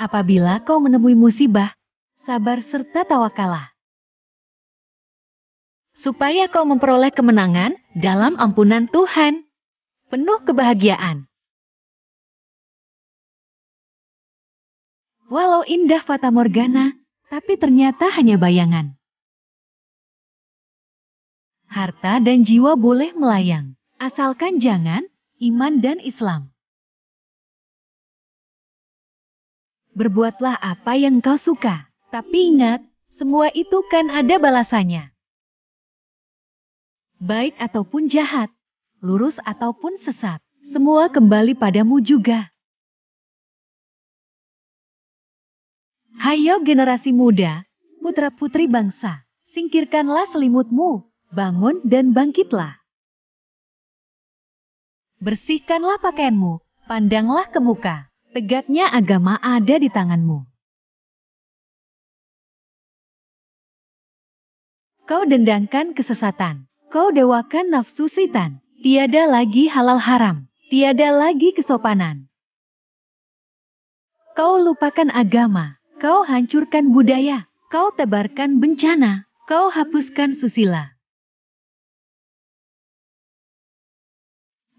Apabila kau menemui musibah, sabar serta tawakalah. Supaya kau memperoleh kemenangan dalam ampunan Tuhan. Penuh kebahagiaan. Walau indah Fata Morgana, tapi ternyata hanya bayangan. Harta dan jiwa boleh melayang, asalkan jangan iman dan Islam. berbuatlah apa yang kau suka. Tapi ingat, semua itu kan ada balasannya. Baik ataupun jahat, lurus ataupun sesat, semua kembali padamu juga. Hayo generasi muda, putra-putri bangsa, singkirkanlah selimutmu, bangun dan bangkitlah. Bersihkanlah pakaianmu, pandanglah ke muka tegaknya agama ada di tanganmu. Kau dendangkan kesesatan, kau dewakan nafsu setan, tiada lagi halal haram, tiada lagi kesopanan. Kau lupakan agama, kau hancurkan budaya, kau tebarkan bencana, kau hapuskan susila.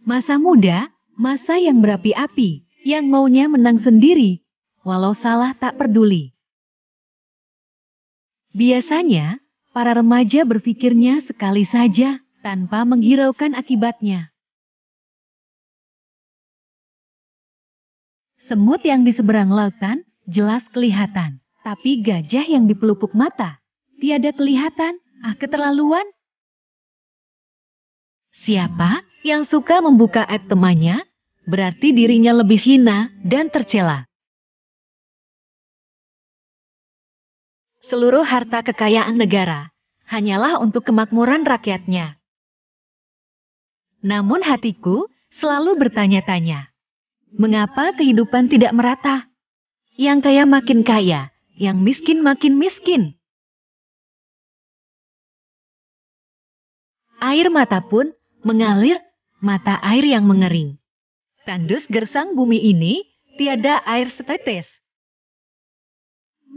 Masa muda, masa yang berapi-api, yang maunya menang sendiri, walau salah tak peduli. Biasanya, para remaja berpikirnya sekali saja tanpa menghiraukan akibatnya. Semut yang di seberang lautan jelas kelihatan, tapi gajah yang di pelupuk mata tiada kelihatan, ah keterlaluan. Siapa yang suka membuka ad temannya berarti dirinya lebih hina dan tercela. Seluruh harta kekayaan negara hanyalah untuk kemakmuran rakyatnya. Namun hatiku selalu bertanya-tanya, mengapa kehidupan tidak merata? Yang kaya makin kaya, yang miskin makin miskin. Air mata pun mengalir mata air yang mengering. Tandus gersang bumi ini tiada air setetes.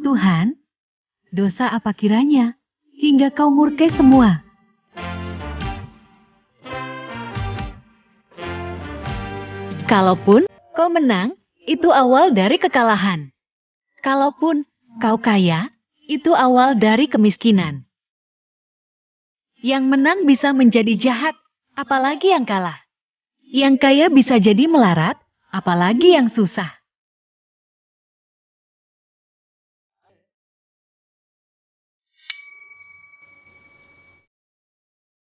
Tuhan, dosa apa kiranya hingga kau murkai semua? Kalaupun kau menang, itu awal dari kekalahan. Kalaupun kau kaya, itu awal dari kemiskinan. Yang menang bisa menjadi jahat, apalagi yang kalah. Yang kaya bisa jadi melarat, apalagi yang susah.